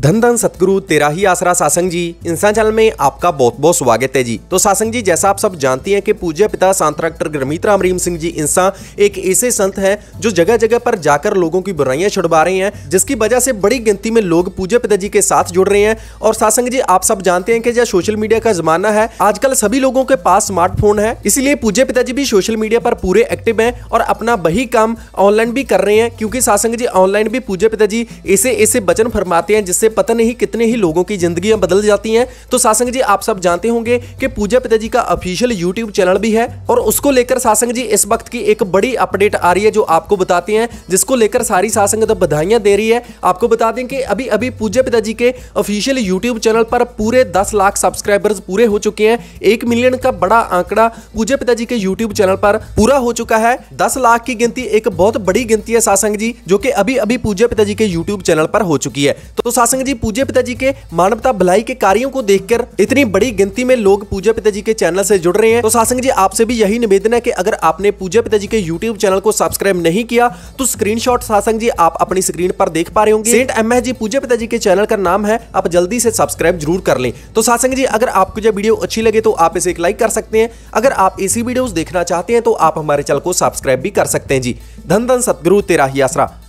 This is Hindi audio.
धन धन सतगुरु तेरा ही आसरा सासंग जी इंसान चैनल में आपका बहुत बहुत स्वागत है जी तो सासंग जी जैसा आप सब जानते हैं कि पूज्य पिता सांत डॉक्टर गुरमीत राम रीम सिंह जी इंसान एक ऐसे संत हैं जो जगह जगह पर जाकर लोगों की बुराइयां छुड़वा रहे हैं जिसकी वजह से बड़ी गिनती में लोग पूज्य पिताजी के साथ जुड़ रहे हैं और सासंग जी आप सब जानते हैं कि जो सोशल मीडिया का जमाना है आजकल सभी लोगों के पास स्मार्टफोन है इसीलिए पूज्य पिताजी भी सोशल मीडिया पर पूरे एक्टिव है और अपना वही काम ऑनलाइन भी कर रहे हैं क्योंकि सासंग जी ऑनलाइन भी पूज्य पिताजी ऐसे ऐसे वचन फरमाते हैं जिससे इससे पता नहीं कितने ही लोगों की जिंदगियां बदल जाती हैं तो सासंग जी आप सब जानते होंगे कि पूजा पिताजी का ऑफिशियल यूट्यूब चैनल भी है और उसको लेकर सासंग जी इस वक्त की एक बड़ी अपडेट आ रही है जो आपको बताते हैं जिसको लेकर सारी सासंग तो बधाइयां दे रही है आपको बता दें कि अभी अभी पूजा पिताजी के ऑफिशियल यूट्यूब चैनल पर पूरे दस लाख सब्सक्राइबर्स पूरे हो चुके हैं एक मिलियन का बड़ा आंकड़ा पूजा पिताजी के यूट्यूब चैनल पर पूरा हो चुका है दस लाख की गिनती एक बहुत बड़ी गिनती है सासंग जी जो कि अभी अभी पूजा पिताजी के यूट्यूब चैनल पर हो चुकी है तो सासंग सिंह जी पूजे पिताजी के मानवता भलाई के कार्यो को देखकर इतनी बड़ी गिनती में लोग पूज्य पिताजी के चैनल से जुड़ रहे हैं तो सासंग जी आपसे भी यही निवेदन है कि अगर आपने पूज्य पिताजी के यूट्यूब चैनल को सब्सक्राइब नहीं किया तो स्क्रीन शॉट जी आप अपनी स्क्रीन पर देख पा रहे होंगे सेंट एम जी पूज्य पिताजी के चैनल का नाम है आप जल्दी से सब्सक्राइब जरूर कर लें तो सासंग जी अगर आपको यह वीडियो अच्छी लगे तो आप इसे एक लाइक कर सकते हैं अगर आप इसी वीडियोस देखना चाहते हैं तो आप हमारे चैनल को सब्सक्राइब भी कर सकते हैं जी धन धन सतगुरु तेरा ही आसरा